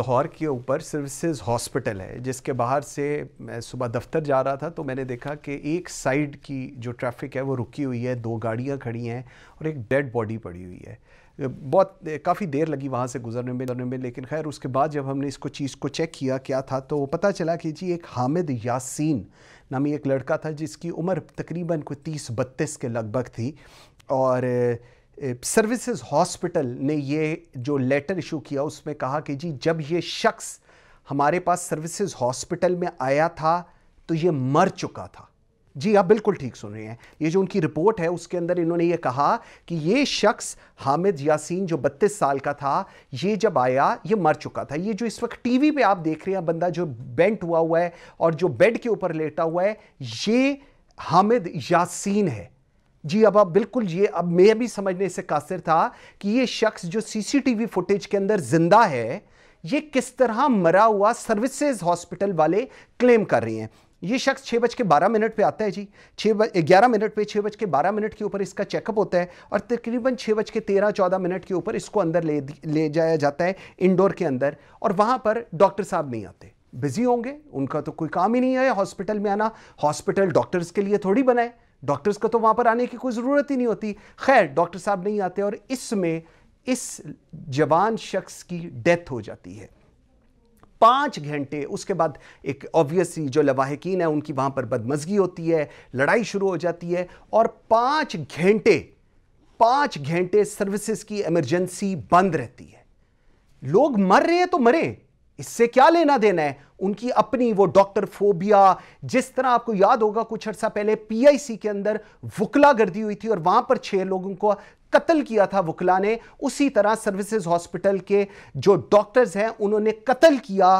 लाहौर के ऊपर services hospital है जिसके बाहर से मैं सुबह दफ्तर जा रहा था तो मैंने देखा कि एक साइड की जो ट्रैफिक है वो रुकी हुई है दो गाड़ियाँ खड़ी हैं और एक डेड बॉडी पड़ी हुई है बहुत काफ़ी देर लगी वहाँ से गुजरने में गुजरने में लेकिन खैर उसके बाद जब हमने इसको चीज़ को चेक किया क्या था तो पता चला कि जी एक हामिद यासीन नामी एक लड़का था जिसकी उम्र तकरीबन कोई तीस बत्तीस के लगभग थी और सर्विसेज हॉस्पिटल ने ये जो लेटर इशू किया उसमें कहा कि जी जब ये शख्स हमारे पास सर्विसेज हॉस्पिटल में आया था तो ये मर चुका था जी आप बिल्कुल ठीक सुन रहे हैं ये जो उनकी रिपोर्ट है उसके अंदर इन्होंने ये कहा कि ये शख्स हामिद यासीन जो 32 साल का था ये जब आया ये मर चुका था ये जो इस वक्त टीवी पे आप देख रहे हैं बंदा जो बेंट हुआ हुआ है और जो बेड के ऊपर लेटा हुआ है ये हामिद यासीन है जी अब आप बिल्कुल ये अब मैं भी समझने से कासिर था कि ये शख्स जो सीसीटीवी फुटेज के अंदर जिंदा है ये किस तरह मरा हुआ सर्विसेज हॉस्पिटल वाले क्लेम कर रहे हैं ये शख्स छः बज के बारह मिनट पे आता है जी छः ग्यारह मिनट पे छः बज के बारह मिनट के ऊपर इसका चेकअप होता है और तकरीबन छः बज के तेरह चौदह मिनट के ऊपर इसको अंदर ले ले जाया जाता है इंडोर के अंदर और वहाँ पर डॉक्टर साहब नहीं आते बिजी होंगे उनका तो कोई काम ही नहीं है हॉस्पिटल में आना हॉस्पिटल डॉक्टर्स के लिए थोड़ी बनाए डॉक्टर्स को तो वहाँ पर आने की कोई ज़रूरत ही नहीं होती खैर डॉक्टर साहब नहीं आते और इसमें इस जवान शख्स की डेथ हो जाती है पाँच घंटे उसके बाद एक ऑब्वियसली जो लवाहकिन है उनकी वहाँ पर बदमजगी होती है लड़ाई शुरू हो जाती है और पाँच घंटे पाँच घंटे सर्विसेज की इमरजेंसी बंद रहती है लोग मर रहे हैं तो मरें इससे क्या लेना देना है उनकी अपनी वो डॉक्टर फोबिया जिस तरह आपको याद होगा कुछ अर्सा पहले पीआईसी के अंदर वुकला गर्दी हुई थी और वहां पर छह लोगों को कत्ल किया था वुकला ने उसी तरह सर्विसेज हॉस्पिटल के जो डॉक्टर्स हैं उन्होंने कत्ल किया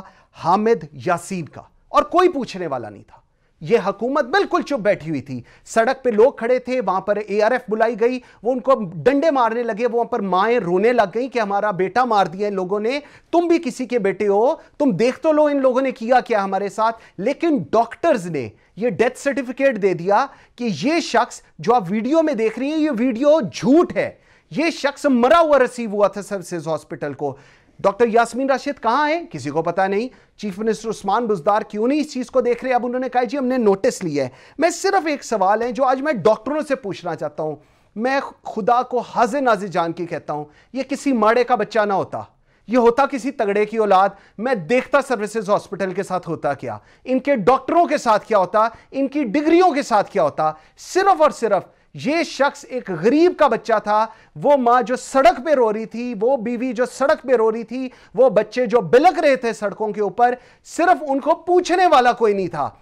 हामिद यासीन का और कोई पूछने वाला नहीं था ये हकूमत बिल्कुल चुप बैठी हुई थी सड़क पे लोग खड़े थे वहां पर एआरएफ बुलाई गई वो उनको डंडे मारने लगे वहां पर माएँ रोने लग गई कि हमारा बेटा मार दिया इन लोगों ने तुम भी किसी के बेटे हो तुम देख तो लो इन लोगों ने किया क्या हमारे साथ लेकिन डॉक्टर्स ने ये डेथ सर्टिफिकेट दे दिया कि ये शख्स जो आप वीडियो में देख रही है ये वीडियो झूठ है ये शख्स मरा हुआ रिसीव हुआ था सर्विस हॉस्पिटल को डॉक्टर यासमीन राशिद कहाँ हैं किसी को पता नहीं चीफ मिनिस्टर उस्मान बुजदार क्यों नहीं इस चीज़ को देख रहे अब उन्होंने कहा जी हमने नोटिस लिया है मैं सिर्फ एक सवाल है जो आज मैं डॉक्टरों से पूछना चाहता हूँ मैं खुदा को हाज नाजे जान के कहता हूँ ये किसी माड़े का बच्चा ना होता ये होता किसी तगड़े की औलाद मैं देखता सर्विसेज हॉस्पिटल के साथ होता क्या इनके डॉक्टरों के साथ क्या होता इनकी डिग्रियों के साथ क्या होता सिर्फ और सिर्फ ये शख्स एक गरीब का बच्चा था वो माँ जो सड़क पे रो रही थी वो बीवी जो सड़क पे रो रही थी वो बच्चे जो बिलक रहे थे सड़कों के ऊपर सिर्फ उनको पूछने वाला कोई नहीं था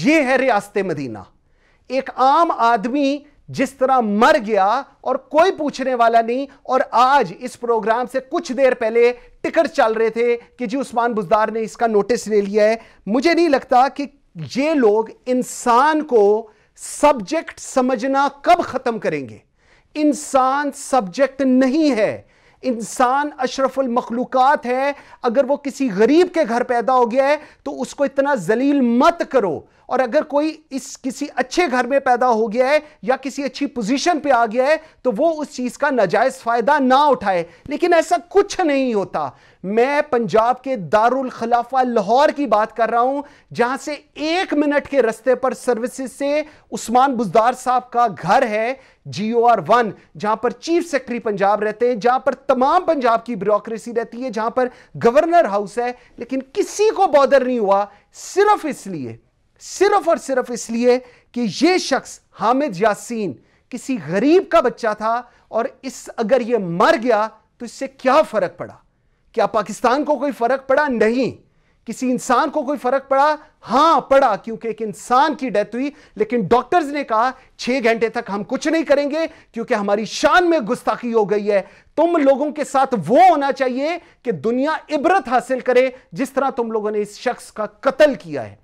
ये है रियासत मदीना एक आम आदमी जिस तरह मर गया और कोई पूछने वाला नहीं और आज इस प्रोग्राम से कुछ देर पहले टिकट चल रहे थे कि जी उस्मान बुजदार ने इसका नोटिस ले लिया है मुझे नहीं लगता कि ये लोग इंसान को सब्जेक्ट समझना कब खत्म करेंगे इंसान सब्जेक्ट नहीं है इंसान अशरफुल मखलूक़ात है अगर वो किसी गरीब के घर पैदा हो गया है तो उसको इतना जलील मत करो और अगर कोई इस किसी अच्छे घर में पैदा हो गया है या किसी अच्छी पोजीशन पे आ गया है तो वो उस चीज़ का नाजायज़ फ़ायदा ना उठाए लेकिन ऐसा कुछ नहीं होता मैं पंजाब के दारुल खलाफा लाहौर की बात कर रहा हूँ जहाँ से एक मिनट के रस्ते पर सर्विसेज से उस्मान बुजदार साहब का घर है जी ओ आर वन जहां पर चीफ सेक्रेटरी पंजाब रहते हैं जहां पर तमाम पंजाब की ब्यूरोक्रेसी रहती है जहां पर गवर्नर हाउस है लेकिन किसी को बॉदर नहीं हुआ सिर्फ इसलिए सिर्फ और सिर्फ इसलिए कि यह शख्स हामिद यासीन किसी गरीब का बच्चा था और इस अगर यह मर गया तो इससे क्या फर्क पड़ा क्या पाकिस्तान को कोई फर्क पड़ा नहीं किसी इंसान को कोई फर्क पड़ा हां पड़ा क्योंकि एक इंसान की डेथ हुई लेकिन डॉक्टर्स ने कहा छह घंटे तक हम कुछ नहीं करेंगे क्योंकि हमारी शान में गुस्ताखी हो गई है तुम लोगों के साथ वो होना चाहिए कि दुनिया इबरत हासिल करे जिस तरह तुम लोगों ने इस शख्स का कत्ल किया है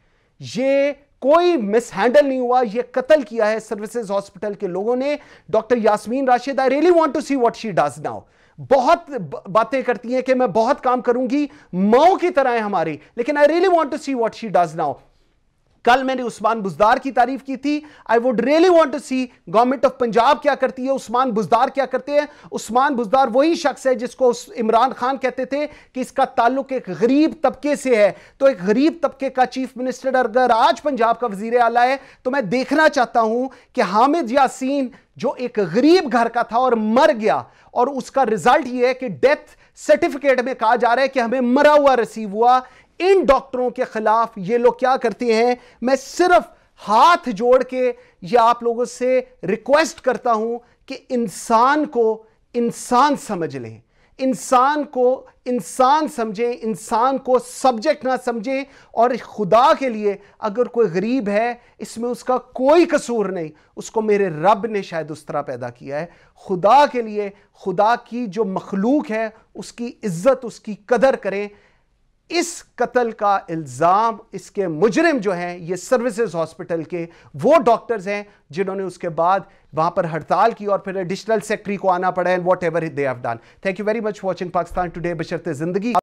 यह कोई मिसहैंडल नहीं हुआ ये कत्ल किया है सर्विसेज हॉस्पिटल के लोगों ने doctor Yasmin Rashid I really want to see what she does now बहुत बातें करती हैं कि मैं बहुत काम करूंगी माओ की तरह है हमारी लेकिन I really want to see what she does now कल मैंने उस्मान बुजदार की तारीफ की थी I would really want to see government of Punjab क्या करती है उस्मान बुजदार क्या करते हैं उस्मान बुजदार वही शख्स है जिसको इमरान खान कहते थे कि इसका ताल्लुक एक गरीब तबके से है तो एक गरीब तबके का चीफ मिनिस्टर अगर आज पंजाब का वजीर आला है तो मैं देखना चाहता हूं कि हामिद यासीन जो एक गरीब घर का था और मर गया और उसका रिजल्ट यह है कि डेथ सर्टिफिकेट में कहा जा रहा है कि हमें मरा हुआ रिसीव हुआ इन डॉक्टरों के खिलाफ ये लोग क्या करते हैं मैं सिर्फ हाथ जोड़ के ये आप लोगों से रिक्वेस्ट करता हूं कि इंसान को इंसान समझ लें इंसान को इंसान समझें इंसान को सब्जेक्ट ना समझें और खुदा के लिए अगर कोई गरीब है इसमें उसका कोई कसूर नहीं उसको मेरे रब ने शायद उस तरह पैदा किया है खुदा के लिए खुदा की जो मखलूक है उसकी इज़्ज़त उसकी कदर करें इस कत्ल का इल्ज़ाम इसके मुजरिम जो हैं ये सर्विसेज हॉस्पिटल के वो डॉक्टर्स हैं जिन्होंने उसके बाद वहां पर हड़ताल की और फिर एडिशनल सेक्रेटरी को आना पड़ा and whatever they have done thank you very much watching Pakistan today बशरते ज़िंदगी